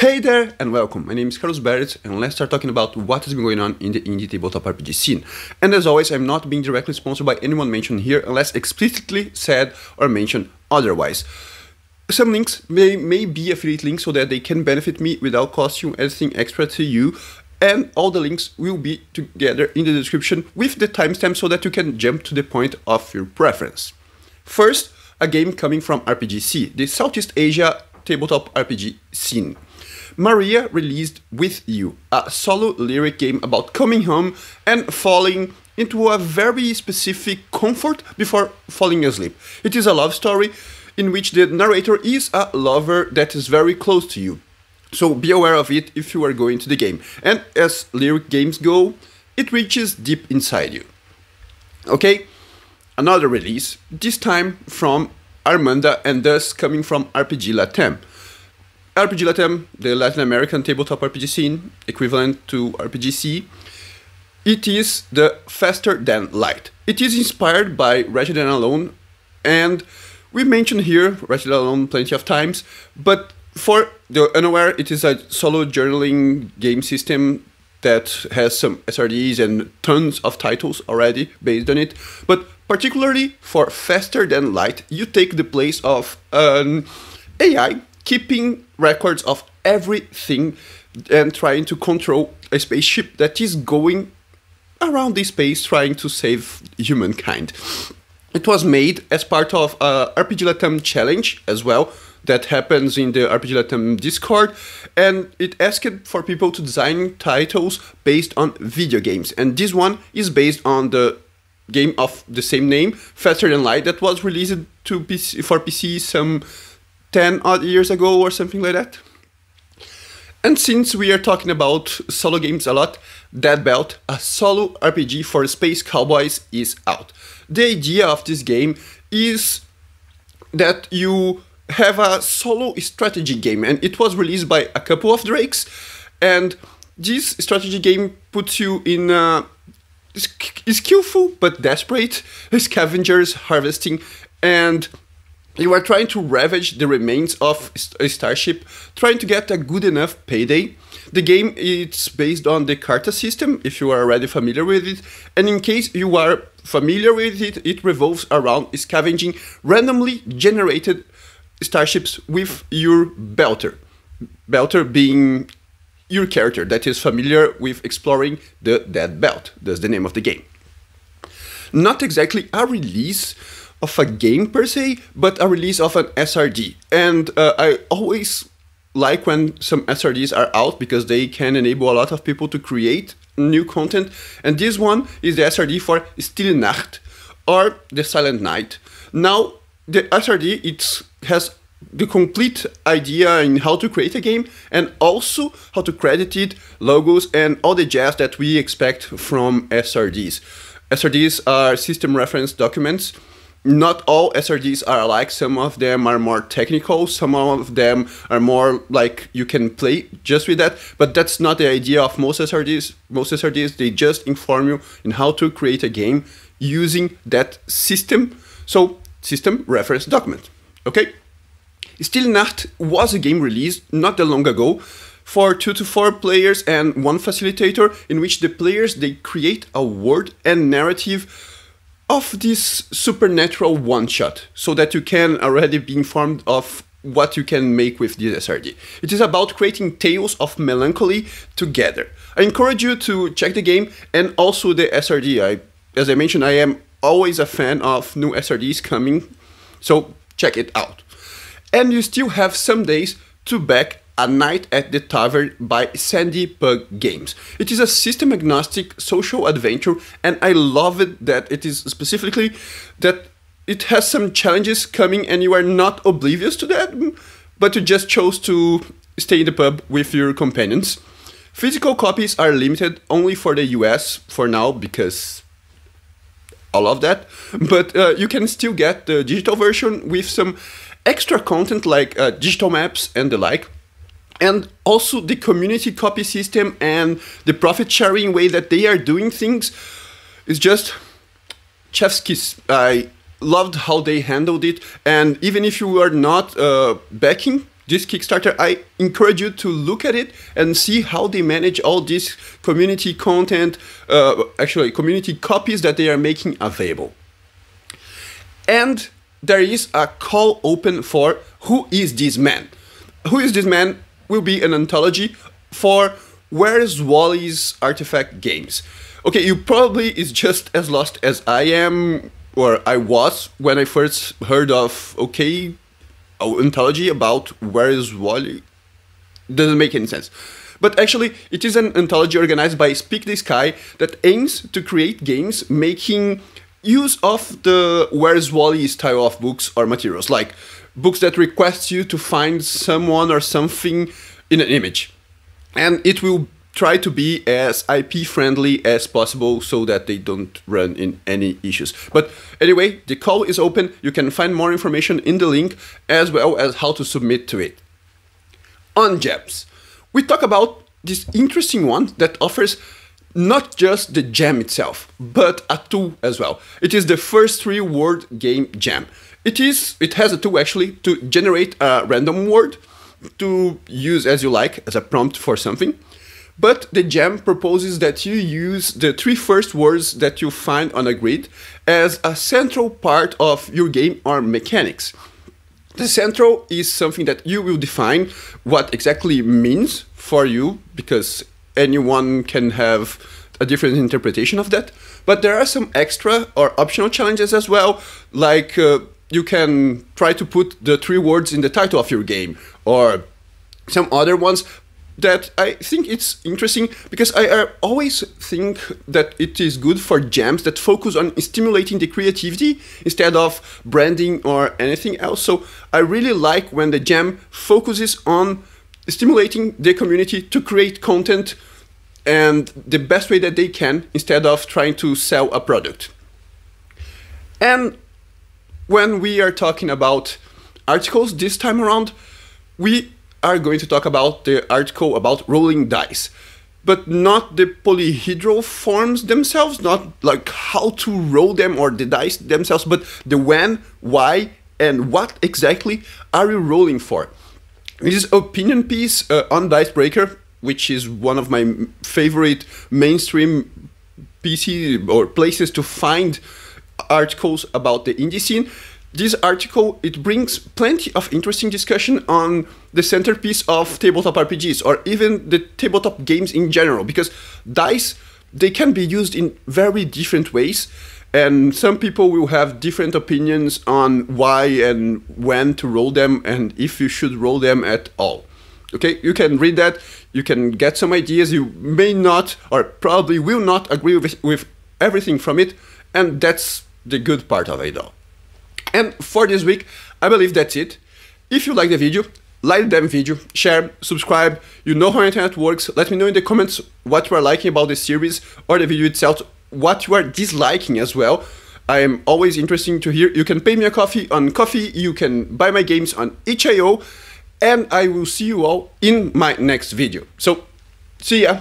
Hey there and welcome, my name is Carlos Barrett and let's start talking about what has been going on in the indie tabletop RPG scene. And as always, I'm not being directly sponsored by anyone mentioned here unless explicitly said or mentioned otherwise. Some links may, may be affiliate links so that they can benefit me without costing anything extra to you and all the links will be together in the description with the timestamp so that you can jump to the point of your preference. First, a game coming from RPGC, the Southeast Asia tabletop RPG scene. Maria released With You, a solo lyric game about coming home and falling into a very specific comfort before falling asleep. It is a love story in which the narrator is a lover that is very close to you. So be aware of it if you are going to the game. And as lyric games go, it reaches deep inside you. Okay, another release, this time from Armanda and thus coming from RPG Latam. RPG LATAM, the Latin American tabletop RPG scene, equivalent to RPGC, it is the faster than light. It is inspired by Ratchet and Alone, and we mentioned here Ratchet Alone plenty of times, but for the unaware, it is a solo journaling game system that has some SRDs and tons of titles already based on it. But particularly for Faster Than Light, you take the place of an AI keeping records of everything and trying to control a spaceship that is going around this space trying to save humankind. It was made as part of a uh, RPG Latam challenge as well that happens in the RPG Latam Discord, and it asked for people to design titles based on video games. And this one is based on the game of the same name, Faster Than Light, that was released to PC, for PC some 10 odd years ago or something like that. And since we are talking about solo games a lot, Dead Belt, a solo RPG for space cowboys, is out. The idea of this game is that you have a solo strategy game, and it was released by a couple of drakes. And this strategy game puts you in a skillful but desperate scavengers harvesting and you are trying to ravage the remains of a Starship, trying to get a good enough payday. The game is based on the Carta system, if you are already familiar with it, and in case you are familiar with it, it revolves around scavenging randomly generated starships with your belter. Belter being your character that is familiar with exploring the Dead Belt, that's the name of the game. Not exactly a release, of a game per se, but a release of an SRD. And uh, I always like when some SRDs are out because they can enable a lot of people to create new content. And this one is the SRD for Stille Nacht or the Silent Night. Now, the SRD it has the complete idea in how to create a game and also how to credit it, logos, and all the jazz that we expect from SRDs. SRDs are system reference documents not all SRDs are alike. Some of them are more technical. Some of them are more like you can play just with that. But that's not the idea of most SRDs. Most SRDs they just inform you in how to create a game using that system. So system reference document. Okay. Still Nacht was a game released not that long ago for two to four players and one facilitator in which the players they create a world and narrative of this supernatural one shot so that you can already be informed of what you can make with this SRD. It is about creating tales of melancholy together. I encourage you to check the game and also the SRD. I, as I mentioned, I am always a fan of new SRDs coming, so check it out. And you still have some days to back a Night at the Tavern by Sandy Pug Games. It is a system agnostic social adventure, and I love it that it is specifically that it has some challenges coming and you are not oblivious to that, but you just chose to stay in the pub with your companions. Physical copies are limited only for the US for now because all of that, but uh, you can still get the digital version with some extra content like uh, digital maps and the like and also the community copy system and the profit sharing way that they are doing things is just chef's kiss. I loved how they handled it, and even if you are not uh, backing this Kickstarter, I encourage you to look at it and see how they manage all this community content, uh, actually community copies that they are making available. And there is a call open for who is this man? Who is this man? will be an anthology for where is Wally's artifact games. Okay, you probably is just as lost as I am or I was when I first heard of okay an anthology about where is Wally doesn't make any sense. But actually, it is an anthology organized by Speak the Sky that aims to create games making use of the Where's Wally style of books or materials, like books that request you to find someone or something in an image. And it will try to be as IP friendly as possible so that they don't run in any issues. But anyway, the call is open. You can find more information in the link as well as how to submit to it. On Jabs, we talk about this interesting one that offers not just the jam itself, but a tool as well. It is the first three word game jam. It is it has a tool actually to generate a random word to use as you like as a prompt for something. But the jam proposes that you use the three first words that you find on a grid as a central part of your game or mechanics. The central is something that you will define what exactly means for you because anyone can have a different interpretation of that. But there are some extra or optional challenges as well, like uh, you can try to put the three words in the title of your game or some other ones that I think it's interesting because I, I always think that it is good for jams that focus on stimulating the creativity instead of branding or anything else. So I really like when the jam focuses on stimulating the community to create content and the best way that they can instead of trying to sell a product. And when we are talking about articles this time around, we are going to talk about the article about rolling dice, but not the polyhedral forms themselves, not like how to roll them or the dice themselves, but the when, why, and what exactly are you rolling for this opinion piece uh, on Dicebreaker, which is one of my favorite mainstream PC or places to find articles about the indie scene. This article it brings plenty of interesting discussion on the centerpiece of tabletop RPGs or even the tabletop games in general because dice they can be used in very different ways and some people will have different opinions on why and when to roll them and if you should roll them at all okay you can read that you can get some ideas you may not or probably will not agree with, with everything from it and that's the good part of it all and for this week i believe that's it if you like the video like the damn video, share, subscribe, you know how internet works, let me know in the comments what you are liking about the series or the video itself, what you are disliking as well. I am always interested to hear. You can pay me a coffee on coffee, you can buy my games on itch.io, and I will see you all in my next video. So, see ya!